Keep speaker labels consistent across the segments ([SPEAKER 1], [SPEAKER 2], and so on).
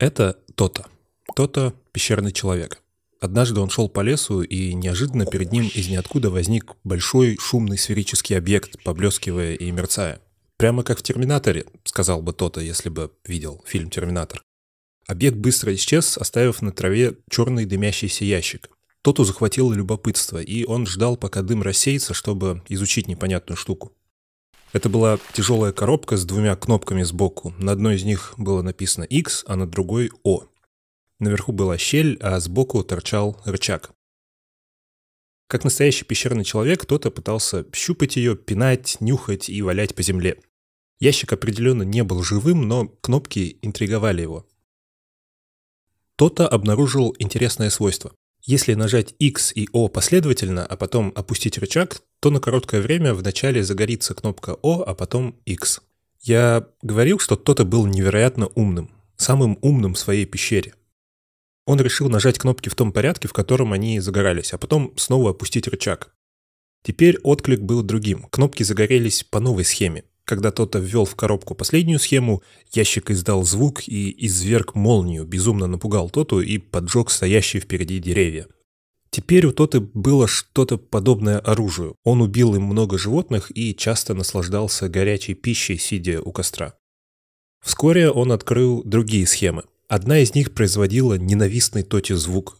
[SPEAKER 1] Это Тота. Тота – пещерный человек. Однажды он шел по лесу, и неожиданно перед ним из ниоткуда возник большой шумный сферический объект, поблескивая и мерцая. Прямо как в «Терминаторе», сказал бы Тота, если бы видел фильм «Терминатор». Объект быстро исчез, оставив на траве черный дымящийся ящик. Тоту захватило любопытство, и он ждал, пока дым рассеется, чтобы изучить непонятную штуку. Это была тяжелая коробка с двумя кнопками сбоку. На одной из них было написано X, а на другой O. Наверху была щель, а сбоку торчал рычаг. Как настоящий пещерный человек, кто-то пытался щупать ее, пинать, нюхать и валять по земле. Ящик определенно не был живым, но кнопки интриговали его. То-то обнаружил интересное свойство. Если нажать X и O последовательно, а потом опустить рычаг, то на короткое время вначале загорится кнопка O, а потом X. Я говорил, что кто-то был невероятно умным, самым умным в своей пещере. Он решил нажать кнопки в том порядке, в котором они загорались, а потом снова опустить рычаг. Теперь отклик был другим. Кнопки загорелись по новой схеме. Когда кто ввел в коробку последнюю схему, ящик издал звук и изверг молнию, безумно напугал Тоту и поджег стоящие впереди деревья. Теперь у Тоты было что-то подобное оружию. Он убил им много животных и часто наслаждался горячей пищей, сидя у костра. Вскоре он открыл другие схемы. Одна из них производила ненавистный Тоте звук,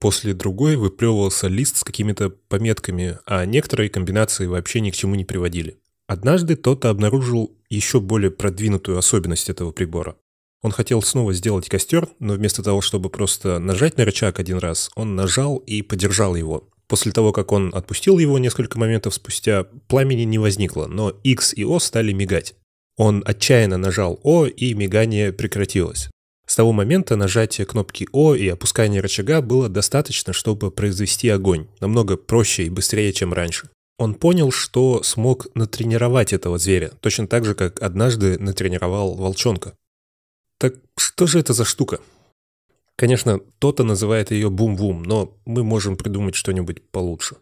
[SPEAKER 1] после другой выплевывался лист с какими-то пометками, а некоторые комбинации вообще ни к чему не приводили. Однажды кто-то обнаружил еще более продвинутую особенность этого прибора. Он хотел снова сделать костер, но вместо того, чтобы просто нажать на рычаг один раз, он нажал и подержал его. После того, как он отпустил его несколько моментов спустя, пламени не возникло, но X и O стали мигать. Он отчаянно нажал O и мигание прекратилось. С того момента нажатие кнопки О и опускание рычага было достаточно, чтобы произвести огонь, намного проще и быстрее, чем раньше. Он понял, что смог натренировать этого зверя, точно так же, как однажды натренировал волчонка. Так что же это за штука? Конечно, кто-то называет ее бум-вум, но мы можем придумать что-нибудь получше.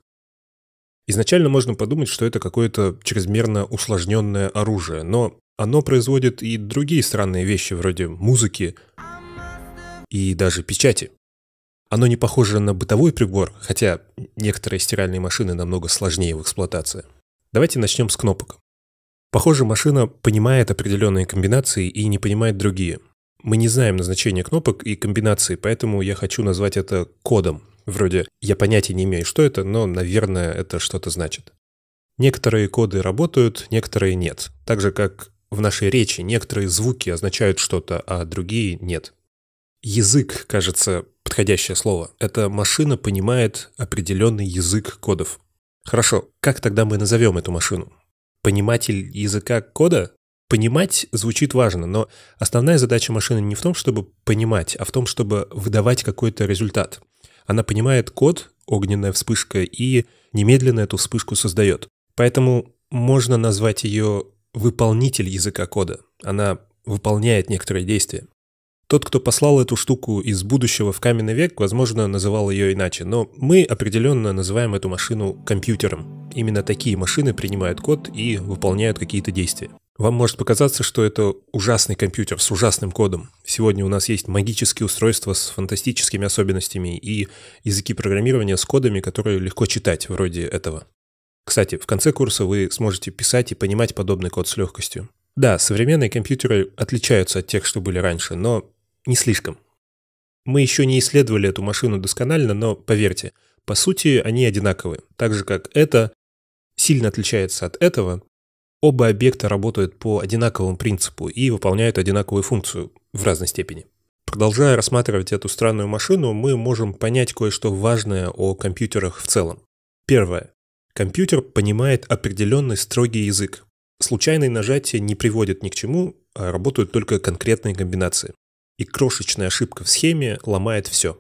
[SPEAKER 1] Изначально можно подумать, что это какое-то чрезмерно усложненное оружие, но оно производит и другие странные вещи вроде музыки и даже печати. Оно не похоже на бытовой прибор, хотя некоторые стиральные машины намного сложнее в эксплуатации. Давайте начнем с кнопок. Похоже, машина понимает определенные комбинации и не понимает другие. Мы не знаем назначение кнопок и комбинаций, поэтому я хочу назвать это кодом. Вроде я понятия не имею, что это, но, наверное, это что-то значит. Некоторые коды работают, некоторые нет. Так же, как в нашей речи некоторые звуки означают что-то, а другие нет. Язык, кажется, подходящее слово. Эта машина понимает определенный язык кодов. Хорошо, как тогда мы назовем эту машину? Пониматель языка кода? Понимать звучит важно, но основная задача машины не в том, чтобы понимать, а в том, чтобы выдавать какой-то результат. Она понимает код, огненная вспышка, и немедленно эту вспышку создает. Поэтому можно назвать ее выполнитель языка кода. Она выполняет некоторые действия. Тот, кто послал эту штуку из будущего в каменный век, возможно, называл ее иначе, но мы определенно называем эту машину компьютером. Именно такие машины принимают код и выполняют какие-то действия. Вам может показаться, что это ужасный компьютер с ужасным кодом. Сегодня у нас есть магические устройства с фантастическими особенностями и языки программирования с кодами, которые легко читать вроде этого. Кстати, в конце курса вы сможете писать и понимать подобный код с легкостью. Да, современные компьютеры отличаются от тех, что были раньше, но не слишком. Мы еще не исследовали эту машину досконально, но поверьте, по сути они одинаковы. Так же как это сильно отличается от этого, оба объекта работают по одинаковому принципу и выполняют одинаковую функцию в разной степени. Продолжая рассматривать эту странную машину, мы можем понять кое-что важное о компьютерах в целом. Первое. Компьютер понимает определенный строгий язык. Случайные нажатия не приводят ни к чему, а работают только конкретные комбинации. И крошечная ошибка в схеме ломает все.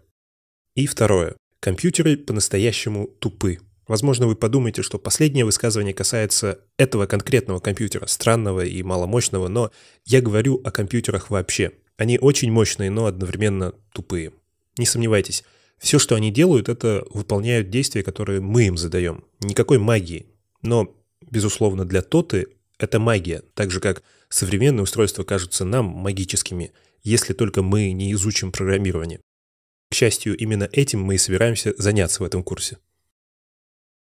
[SPEAKER 1] И второе. Компьютеры по-настоящему тупы. Возможно, вы подумаете, что последнее высказывание касается этого конкретного компьютера, странного и маломощного, но я говорю о компьютерах вообще. Они очень мощные, но одновременно тупые. Не сомневайтесь, все, что они делают, это выполняют действия, которые мы им задаем. Никакой магии. Но, безусловно, для Тоты это магия, так же как современные устройства кажутся нам магическими, если только мы не изучим программирование. К счастью, именно этим мы и собираемся заняться в этом курсе.